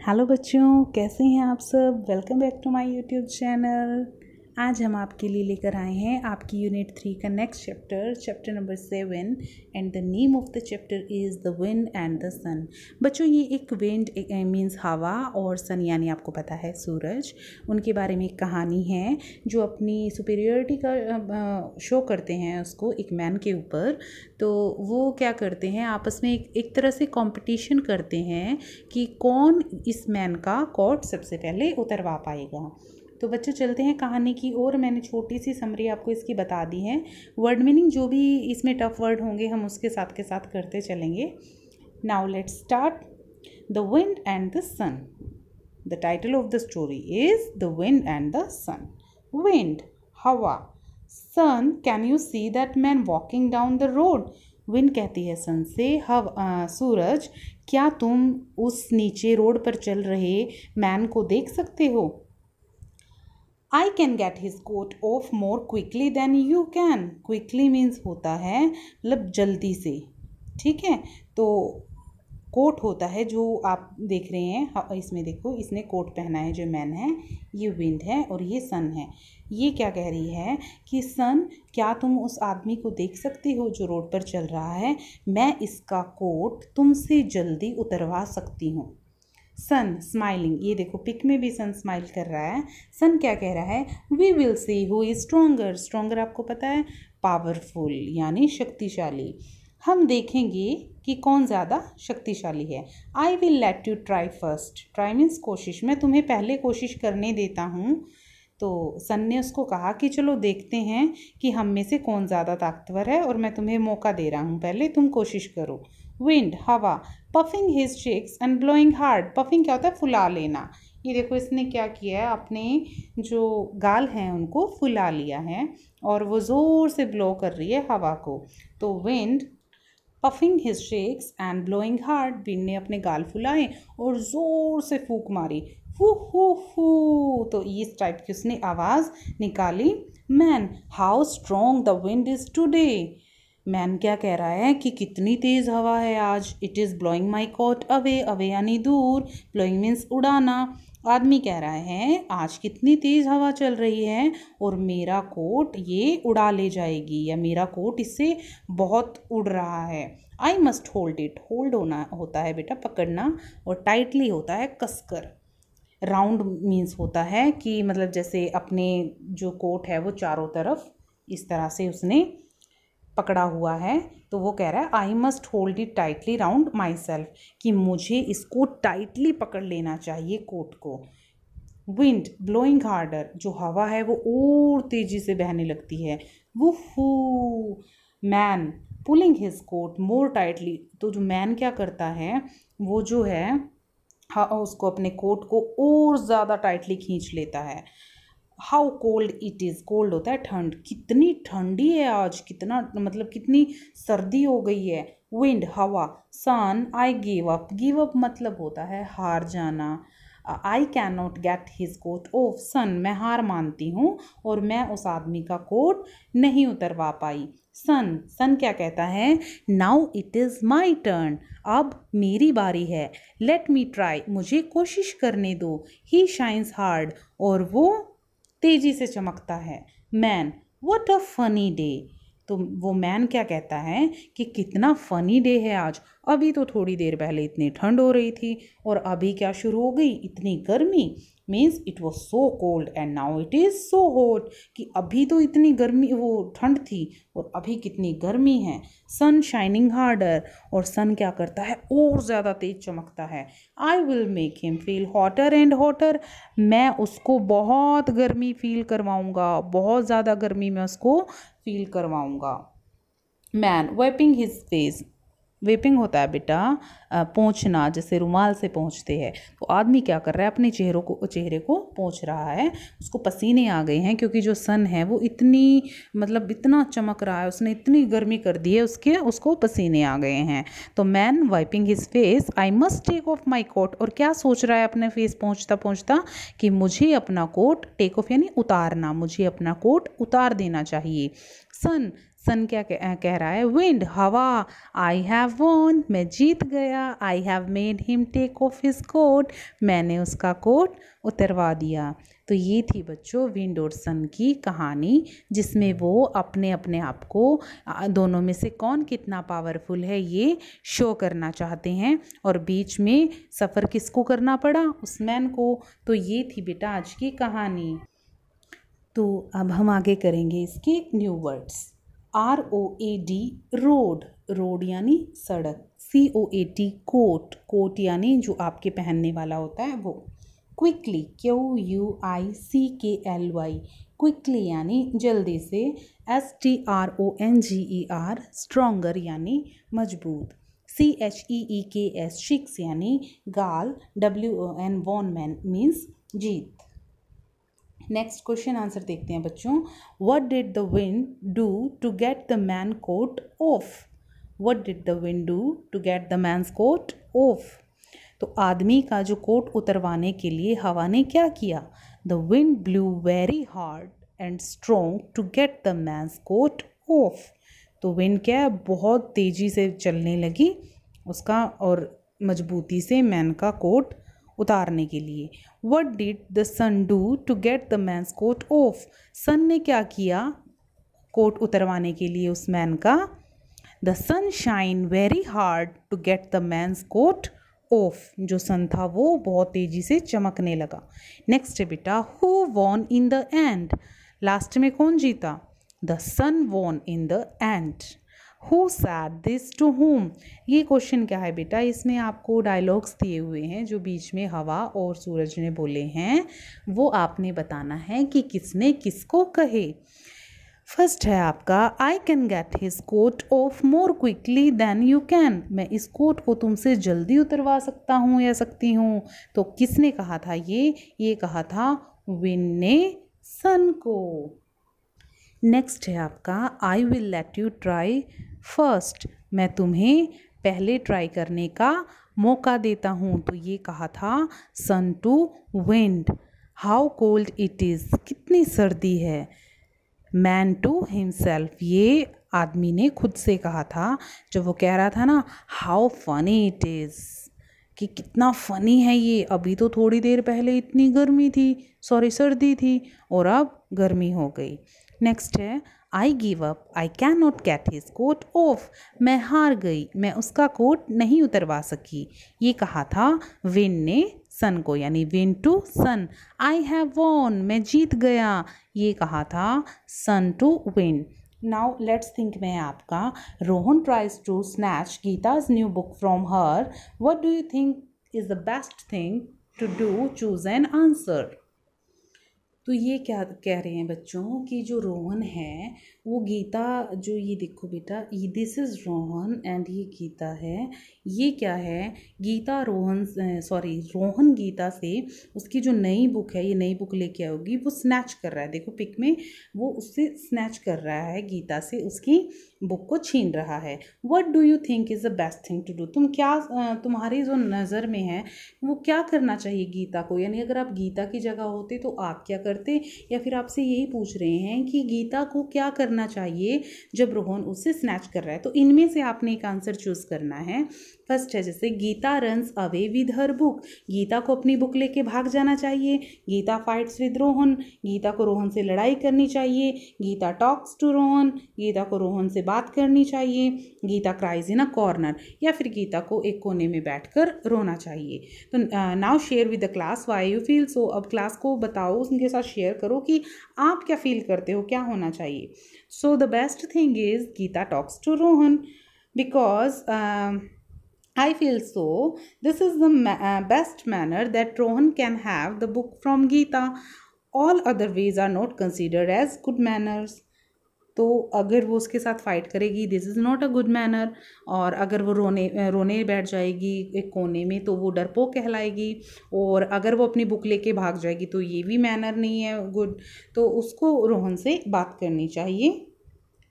Hello बच्चों कैसे हैं आप सब welcome back to my YouTube channel आज हम आपके लिए लेकर आए हैं आपकी यूनिट थ्री का next chapter chapter number seven and the name of the chapter is the wind and the sun बच्चों ये एक विंड मीन्स हवा और सन यानी आपको पता है सूरज उनके बारे में एक कहानी है जो अपनी सुपेरियरिटी का शो करते हैं उसको एक मैन के ऊपर तो वो क्या करते हैं आपस में एक एक तरह से कॉम्पिटिशन करते हैं कि कौन इस मैन का कॉट सबसे पहले उतरवा पाएगा तो बच्चों चलते हैं कहानी की ओर मैंने छोटी सी समरी आपको इसकी बता दी है वर्ड मीनिंग जो भी इसमें टफ वर्ड होंगे हम उसके साथ के साथ करते चलेंगे now let start the wind and the sun the title of the story is the wind and the sun wind हवा sun can you see that man walking down the road wind कहती है सन से हव आ, सूरज क्या तुम उस नीचे road पर चल रहे मैन को देख सकते हो I can get his coat off more quickly then you can quickly means होता है मतलब जल्दी से ठीक है तो कोट होता है जो आप देख रहे हैं हाँ, इसमें देखो इसने कोट पहना है जो मैन है ये विंड है और ये सन है ये क्या कह रही है कि सन क्या तुम उस आदमी को देख सकती हो जो रोड पर चल रहा है मैं इसका कोट तुमसे जल्दी उतरवा सकती हूँ सन स्माइलिंग ये देखो पिक में भी सन स्माइल कर रहा है सन क्या कह रहा है we will see who is stronger stronger आपको पता है पावरफुल यानी शक्तिशाली हम देखेंगे कि कौन ज़्यादा शक्तिशाली है I will let you try first try means कोशिश मैं तुम्हें पहले कोशिश करने देता हूँ तो सन ने उसको कहा कि चलो देखते हैं कि हम में से कौन ज़्यादा ताकतवर है और मैं तुम्हें मौका दे रहा हूँ पहले तुम कोशिश करो विंड हवा puffing his cheeks and blowing hard puffing क्या होता है फुला लेना ये देखो इसने क्या किया है अपने जो गाल हैं उनको फुला लिया है और वो ज़ोर से ब्लो कर रही है हवा को तो wind puffing his cheeks and blowing hard wind ने अपने गाल फुलाए और ज़ोर से फूक मारी हु हू हू तो इस टाइप की उसने आवाज़ निकाली man how strong the wind is today man क्या कह रहा है कि कितनी तेज़ हवा है आज it is blowing my coat away away यानी दूर ब्लोइंग मीन्स उड़ाना आदमी कह रहा है आज कितनी तेज़ हवा चल रही है और मेरा कोट ये उड़ा ले जाएगी या मेरा कोट इससे बहुत उड़ रहा है I must hold it hold होना होता है बेटा पकड़ना और टाइटली होता है कसकर राउंड मीन्स होता है कि मतलब जैसे अपने जो कोट है वो चारों तरफ इस तरह से उसने पकड़ा हुआ है तो वो कह रहा है I must hold it tightly round myself कि मुझे इसको टाइटली पकड़ लेना चाहिए कोट को विंड ब्लोइंग हार्डर जो हवा है वो और तेज़ी से बहने लगती है वो who man pulling his coat more tightly तो जो मैन क्या करता है वो जो है हाँ उसको अपने कोट को और ज़्यादा टाइटली खींच लेता है how cold it is cold होता है ठंड कितनी ठंडी है आज कितना मतलब कितनी सर्दी हो गई है विंड हवा sun I give up give up मतलब होता है हार जाना I can not get his coat off sun मैं हार मानती हूँ और मैं उस आदमी का कोट नहीं उतरवा पाई सन सन क्या कहता है now it is my turn अब मेरी बारी है लेट मी ट्राई मुझे कोशिश करने दो ही शाइन्स हार्ड और वो तेजी से चमकता है man what a funny day तो वो मैन क्या कहता है कि कितना फ़नी डे है आज अभी तो थोड़ी देर पहले इतनी ठंड हो रही थी और अभी क्या शुरू हो गई इतनी गर्मी means it was so cold and now it is so hot कि अभी तो इतनी गर्मी वो ठंड थी और अभी कितनी गर्मी है सन शाइनिंग हार्डर और सन क्या करता है और ज़्यादा तेज चमकता है I will make him feel hotter and hotter मैं उसको बहुत गर्मी फील करवाऊँगा बहुत ज़्यादा गर्मी में उसको फील करवाऊँगा man wiping his face wiping होता है बेटा पहुँचना जैसे रुमाल से पहुँचते हैं तो आदमी क्या कर रहा है अपने चेहरों को चेहरे को पहुँच रहा है उसको पसीने आ गए हैं क्योंकि जो सन है वो इतनी मतलब इतना चमक रहा है उसने इतनी गर्मी कर दी है उसके उसको पसीने आ गए हैं तो man wiping his face I must take off my coat और क्या सोच रहा है अपने फेस पहुँचता पहुँचता कि मुझे अपना कोट टेक ऑफ यानी उतारना मुझे अपना कोट उतार देना चाहिए सन सन क्या कह रहा है विंड हवा आई हैव वन मैं जीत गया I have made him take off his coat मैंने उसका कोट उतरवा दिया तो ये थी बच्चों विंड और सन की कहानी जिसमें वो अपने अपने आप को दोनों में से कौन कितना पावरफुल है ये शो करना चाहते हैं और बीच में सफ़र किसको करना पड़ा उस मैन को तो ये थी बेटा आज की कहानी तो अब हम आगे करेंगे इसके new words R O A D road road यानी सड़क C O A T coat coat यानी जो आपके पहनने वाला होता है वो quickly Q U I C K L Y quickly यानी जल्दी से S T R O N G E R stronger यानी मजबूत सी एच ई ई के एस शिक्स यानी गाल W O N won man means जीत नेक्स्ट क्वेश्चन आंसर देखते हैं बच्चों what did the wind do to get the man coat off what did the wind do to get the man's coat off तो आदमी का जो coat उतरवाने के लिए हवा ने क्या किया the wind blew very hard and strong to get the man's coat off तो विंड क्या बहुत तेज़ी से चलने लगी उसका और मजबूती से मैन का कोट उतारने के लिए what did the sun do to get the man's coat off sun ने क्या किया कोट उतरवाने के लिए उस मैन का the sun shine very hard to get the man's coat off जो सन था वो बहुत तेज़ी से चमकने लगा नेक्स्ट बेटा who won in the end last में कौन जीता the sun won in the end who said this to whom ये क्वेश्चन क्या है बेटा इसमें आपको डायलॉग्स दिए हुए हैं जो बीच में हवा और सूरज ने बोले हैं वो आपने बताना है कि किसने किसको कहे फर्स्ट है आपका I can get his coat off more quickly then you can मैं इस कोट को तुमसे जल्दी उतरवा सकता हूँ या सकती हूँ तो किसने कहा था ये ये कहा था विन ने सन को नेक्स्ट है आपका I will let you try first मैं तुम्हें पहले ट्राई करने का मौका देता हूँ तो ये कहा था sun to wind how cold it is कितनी सर्दी है मैन टू हिमसेल्फ ये आदमी ने खुद से कहा था जब वो कह रहा था ना हाउ फनी इट इज़ कि कितना फ़नी है ये अभी तो थोड़ी देर पहले इतनी गर्मी थी सॉरी सर्दी थी और अब गर्मी हो गई नेक्स्ट है I give up I can not get his coat off मैं हार गई मैं उसका कोट नहीं उतरवा सकी ये कहा था विन ने सन को यानी wind to sun I have won मैं जीत गया ये कहा था sun to wind now let's think मैं आपका Rohan tries to snatch Geeta's new book from her what do you think is the best thing to do choose an answer तो ये क्या कह रहे हैं बच्चों कि जो रोहन है वो गीता जो ये देखो बेटा ये दिस इज़ रोहन एंड ये गीता है ये क्या है गीता रोहन सॉरी रोहन गीता से उसकी जो नई बुक है ये नई बुक लेके आओगी वो स्नैच कर रहा है देखो पिक में वो उससे स्नैच कर रहा है गीता से उसकी बुक को छीन रहा है what do you think is the best thing to do तुम क्या तुम्हारी जो नज़र में है वो क्या करना चाहिए गीता को यानी अगर आप गीता की जगह होते तो आप क्या करते या फिर आपसे यही पूछ रहे हैं कि गीता को क्या करना करना चाहिए जब रोहन उसे स्नैच कर रहा है तो इनमें से आपने एक आंसर चूज़ करना है फर्स्ट है जैसे Geeta runs away with her book Geeta को अपनी बुक लेके भाग जाना चाहिए गीता फाइट्स विद रोहन गीता को रोहन से लड़ाई करनी चाहिए गीता टॉक्स टू रोहन गीता को रोहन से बात करनी चाहिए Geeta cries in a corner या फिर गीता को एक कोने में बैठ रोना चाहिए तो now share with the class why you feel so अब क्लास को बताओ उनके साथ शेयर करो कि आप क्या फील करते हो क्या होना चाहिए so the best thing is Geeta talks to Rohan because I feel so this is the best manner that Rohan can have the book from Geeta all other ways are not consider as good manners तो अगर वो उसके साथ fight करेगी this is not a good manner और अगर वो रोने रोने बैठ जाएगी एक कोने में तो वो डरपोक कहलाएगी और अगर वो अपनी बुक लेके भाग जाएगी तो ये भी मैनर नहीं है गुड तो उसको रोहन से बात करनी चाहिए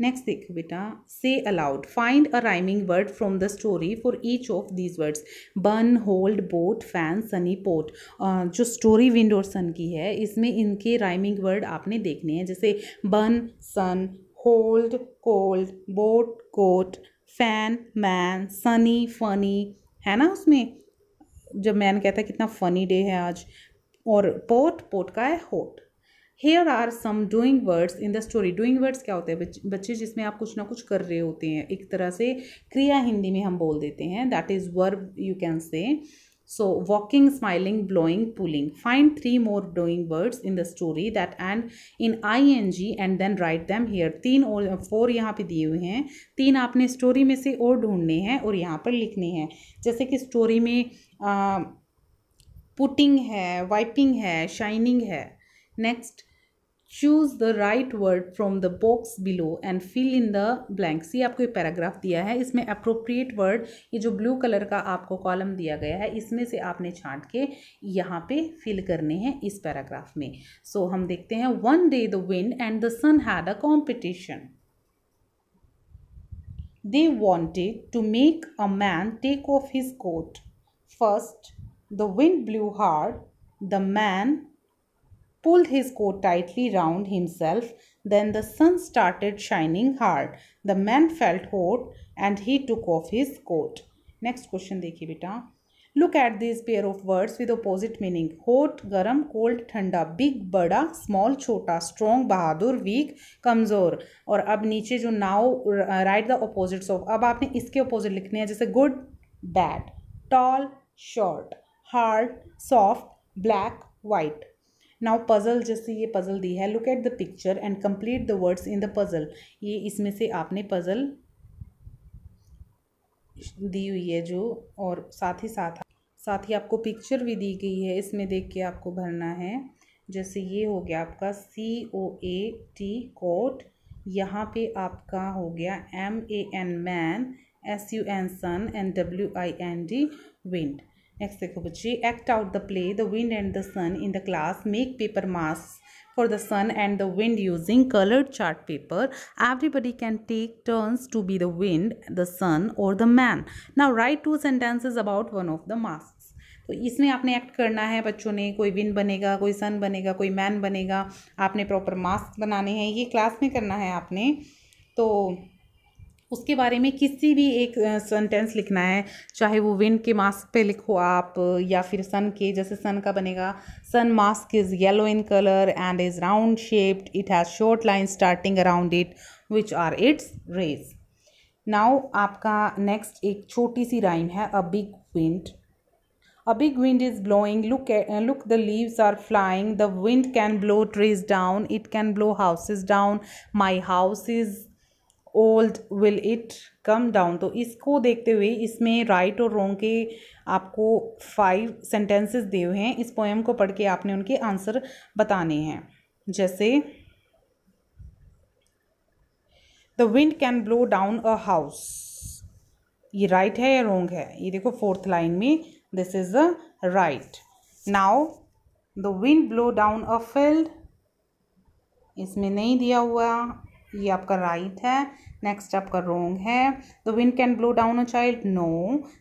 नेक्स्ट देखो बेटा say aloud find a rhyming word from the story for each of these words bun hold boat fan sunny pot जो स्टोरी विंड और सन की है इसमें इनके राइमिंग वर्ड आपने देखने हैं जैसे bun sun hold cold boat coat fan man sunny funny है ना उसमें जब मैन कहता है कितना फ़नी डे है आज और पोट पोट का है hot here are some doing words in the story doing words क्या होते हैं बच्चे जिसमें आप कुछ ना कुछ कर रहे होते हैं एक तरह से क्रिया हिंदी में हम बोल देते हैं that is verb you can say so walking smiling blowing pulling find three more doing words in the story that end in I N G and then write them here तीन और फोर यहाँ पर दिए हुए हैं तीन आपने story में से और ढूंढने हैं और यहाँ पर लिखने हैं जैसे कि स्टोरी में पुटिंग है वाइपिंग है शाइनिंग है next choose the right word from the box below and fill in the blanks ये आपको एक पैराग्राफ दिया है इसमें अप्रोप्रिएट वर्ड ये जो ब्लू कलर का आपको कॉलम दिया गया है इसमें से आपने छांट के यहाँ पे फिल करने हैं इस पैराग्राफ में सो so, हम देखते हैं one day the wind and the sun had a competition they wanted to make a man take off his coat first the wind blew hard the man pulled his coat tightly round himself. Then the sun started shining hard. The man felt hot and he took off his coat. Next question देखिए बेटा look at this pair of words with opposite meaning hot गर्म cold ठंडा big बड़ा small छोटा strong बहादुर weak कमज़ोर और अब नीचे जो now write the opposites of अब आपने इसके अपोजिट लिखने हैं जैसे good bad tall short hard soft black white now puzzle जैसे ये पज़ल दी है look at the picture and complete the words in the puzzle ये इसमें से आपने पज़ल दी हुई है जो और साथ ही साथ साथ ही आपको पिक्चर भी दी गई है इसमें देख के आपको भरना है जैसे ये हो गया आपका सी ओ ए टी कोट यहाँ पे आपका हो गया M A N man S U N sun and W I N D wind next देखो बच्चे act out the play the wind and the sun in the class make paper masks for the sun and the wind using coloured chart paper everybody can take turns to be the wind the sun और the man now write two sentences about one of the masks तो इसमें आपने act करना है बच्चों ने कोई win बनेगा कोई सन बनेगा कोई मैन बनेगा आपने प्रॉपर मास्क बनाने हैं ये क्लास में करना है आपने तो उसके बारे में किसी भी एक सेंटेंस लिखना है चाहे वो विंड के मास्क पे लिखो आप या फिर सन के जैसे सन का बनेगा sun mask is yellow in colour and is round shaped it has short line starting around it which are its rays now आपका नेक्स्ट एक छोटी सी राइम है a big wind a big wind is blowing look look the leaves are flying the wind can blow trees down it can blow houses down my house is old will it come down तो इसको देखते हुए इसमें right और रोंग के आपको five sentences दिए हुए हैं इस पोएम को पढ़ के आपने उनके आंसर बताने हैं जैसे the wind can blow down a house ये राइट right है या रोंग है ये देखो फोर्थ लाइन में this is a right now the wind blow down a field इसमें नहीं दिया हुआ ये आपका राइट right है नेक्स्ट आपका रोंग है the wind can blow down a child no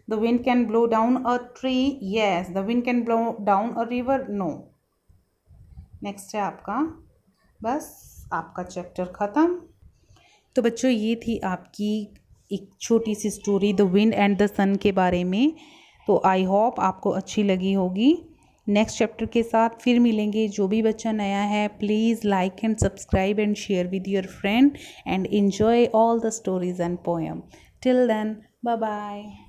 the wind can blow down a tree yes the wind can blow down a river no next है आपका बस आपका चैप्टर ख़त्म तो बच्चों ये थी आपकी एक छोटी सी story the wind and the sun के बारे में तो आई होप आपको अच्छी लगी होगी नेक्स्ट चैप्टर के साथ फिर मिलेंगे जो भी बच्चा नया है please like and subscribe and share with your friend and enjoy all the stories and poem till then bye bye